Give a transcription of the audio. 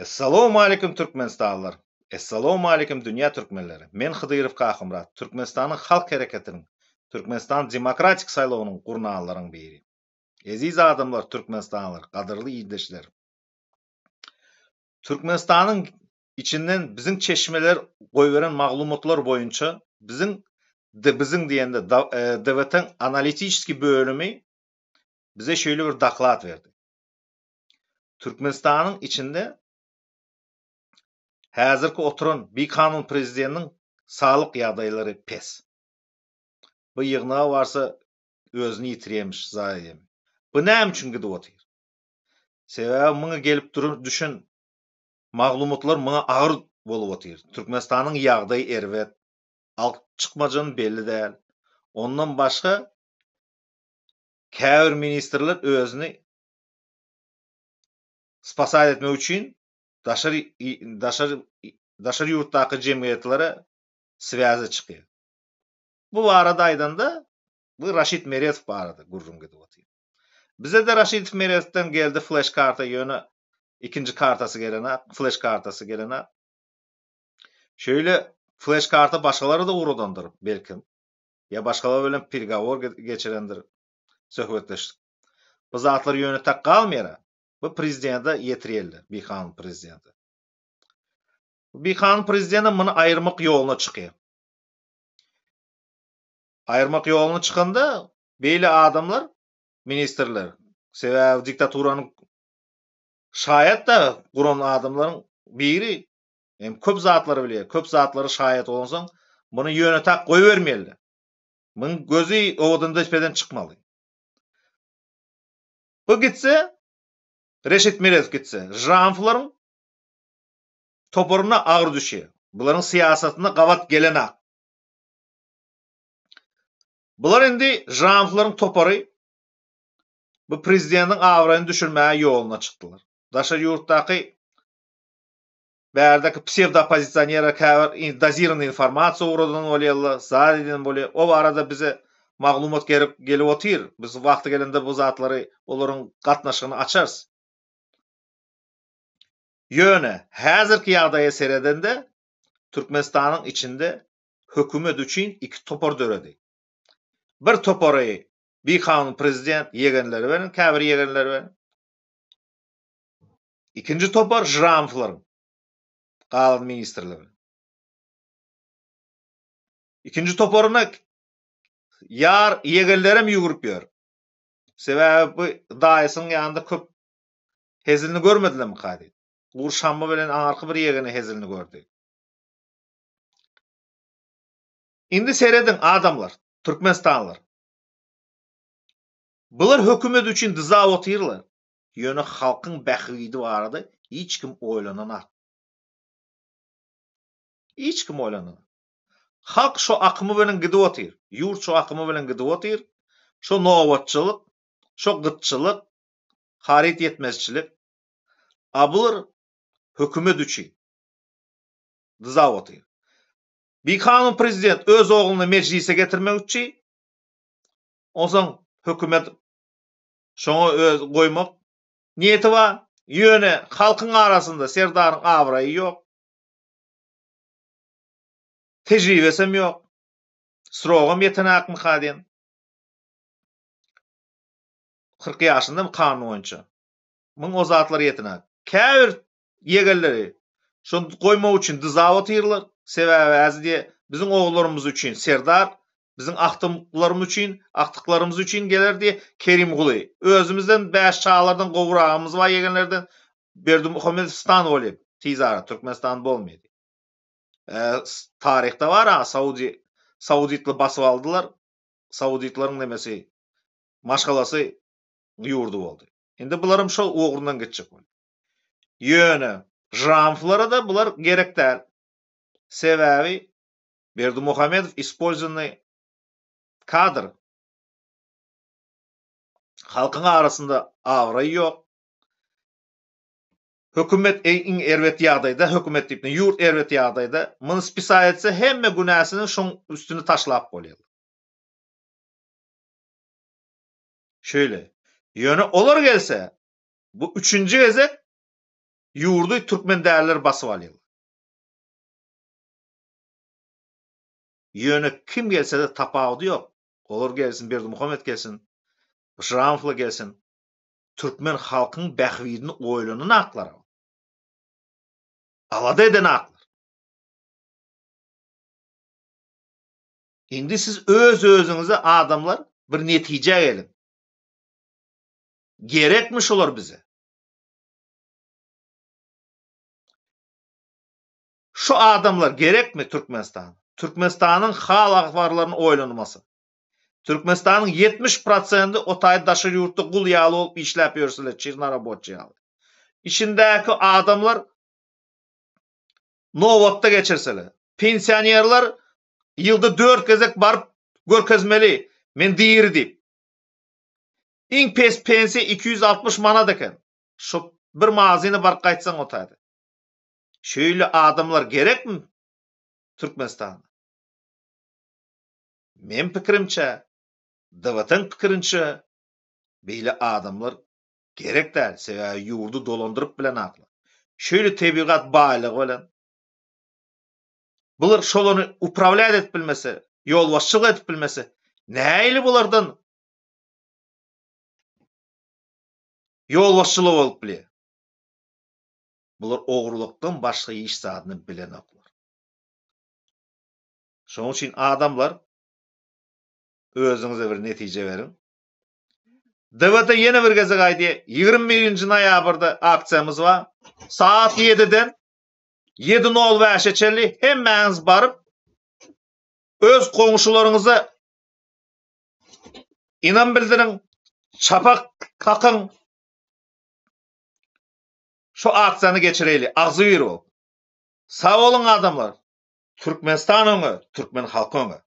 Assalamu alaykum Turkmenstanlar. Assalamu alaykum dünya Turkmenleri. Men Khidirov Kahimra, Turkmenstanın halk hareketinin, Türkmenistan demokratik saylawynyň gurnalarynyň biri. Eziz adamlar Turkmenstanlar, gadyrly ýetdişler. Turkmenstanyň içinden biziň çeşmeler goýberen maglumatlar boýunça biziň de biziň diýende DWT-nyň e, analitiki bölümi bize şöyle bir daklat verdi. Türkmenistan'ın içinde häzirki oturan bir kanun prezidentiniň sağlyk ýagdaýlary pes. Bu ýygna warsa özüni ýitiremiş zaýem. Bu näme üçin gidýär? Sebäbi gelip durup düşün maglumatlar muňa agyr bolup otyr. Türkmenistanyň ýagdaýy erwet, alt çykmajyny belli däl. Ondan başga käwr ministrler özüni spasaýat üçin дашар дашар дашар yurtdakı cemiyetlere связы чыкты. Бул арада айданда бул Рашид Меретов барады gurrunga dewatyn. Bize de Rashid Merev'den geldi flash karta yönü. ikinci kartası gelene, flash kartası gelene. Şöyle flash karta başkaları da uğradandır belki. Ya başkaları böyle pirgavor geçirendir. Söhbetleştik. Biz atlar yönü tak kalmayara. Bu prezidenti yetirildi, Bihan prezidenti. Bihan prezidenti mını ayırmak yoluna çıkıyor. Ayırmak yoluna çıkanda belli adamlar, ministerler, sebep diktaturanın şayet de kuran adamların biri, hem köp zatları bile, köp zatları şayet olsun, bunu yönetak koyu vermeli. Bunun gözü ovadında hiçbirden çıkmalı. Bu gitse, Reşit Mirez gitse, Jamfların toporuna ağır düşe. Bunların siyasatına gavat gelen ak. Bunlar indi Jamfların toporu bu prezidentin avrayını düşürmeye yoluna çıktılar. Daşa yurttaki Bärdäki pseudo oppozisionera kaver dozirana informatsiya uradan bolýarla, zadyň bolýar. O barada bize maglumat gerip gelip otyr. Biz wagty gelende bu zatlary olaryň gatnaşygyny açarys. Yöne häzirki yağdaya seredende Türkmenistanyň içinde hökümet üçin iki topar döredi. Bir topary bir kanun prezident yegenleri verin, kabir yegenleri verin. İkinci topar jramfların, kalın ministerlerin. İkinci toparına yar yegenlere mi yugurup yor? Sebebi bu yanında köp hezilini görmediler kadi? Lur bilen arkı bir yegini hezilini gördü. Indi seyredin adamlar, Türkmenistanlar. Bular hökümet üçin dıza otirli. Yönü halkın bəxiliydi varadı, hiç kim oylanan at. Hiç kim oylanan. Halk şu akımı bilen gidi otir, yurt şu akımı bilen gidi otir, şu noovatçılık, şu gıtçılık, hariyet yetmezçilik, Abulur hükümet üçin. Dizavoty. Bir kanun prezident öz oğlunu meclise getirmek üçi, ozan hükümet şonu öz goýmak niyeti var. Yöne halkın arasında serdarın avrayı yok. Tecrübesem yok. Sırağım yetenek mi 40 yaşında kanun oyuncu? Mın o zatları yetenek. Kevirt егерлери қоймау үшін үчүн дызабыт ыйрылыр себеби азиде біздің оолорубуз үшін сердар біздің актыларыбыз үчүн ақтықларымыз үчүн келерди керим кулы өзіміздің беш чаалардан кобурагыбыз бар егерлерден бердимухамедов станов эле тизара түркмөнстан болмейди тарихта бар а сауди саудитті басып алдылар саудитлардын немеси машкаласы юрду болды. энди буларым ошол огурунан кетчү yöne jamflara da bular gerekdär. Sebäbi Berdi Muhammedow ispolzany kadr halkyň arasynda awray ýok. Hökümet eýin erwet ýagdaýda, hökümet diýip ýurt erwet ýagdaýda, muny spisaýetse hemme günäsini şoň üstüne taşlap bolýardy. Şöyle, ýöne olar gelse, bu 3-nji yurdu türkmen değerler basıp alıyor. kim gelse de tapağıdı yok. Olur gelsin, bir Muhammed gelsin, Şramflı gelsin. Türkmen halkın bəhvidini oylunun aklara. Alada edin aklar. Indi siz öz özünüzü adamlar bir netice gelin. Gerekmiş olur bize. Şu adamlar gerek mi Türkmenistan? Türkmenistan'ın hal ahvarlarının oylanması. Türkmenistan'ın 70%'ı o tayyı daşı yurtta gul yağlı olup işlep yörsüle, çirnara boç yağlı. İçindeki adamlar no vakta geçirsele. Pensiyonerler yılda 4 kezek barıp görkezmeli. Men diyir deyip. İng pes pensi 260 manadakken. Şu bir mazini barıp kaçsan o Şöyle adamlar gerek mi? Türkmenistan. Men pikirimçe, dawatan pikirinçe beýle adamlar gerek der, sebäbi yurdu dolandyryp bilen aqla. Şöyle tebigat baýlygy bilen. Bular şolany upravlaýat edip bilmese, ýol edip bilmese, neyli bulardan? Yol başçılığı olup bular oğurluktan başga iş sadyny bilen oqlar. Şoň üçin adamlar özüňize bir netije berin. DVT ýene bir gezek aýdy, 21-nji noýabrda aksiýamyz bar. Saat 7-den 7:00 wäşe çelli hem meňiz baryp öz goňşularyňyza inan bildiriň. Çapak şu aksiyanı geçireyli. Ağzı yürü ol. Sağ olun adamlar. Türkmenistan'ın, Türkmen halkını.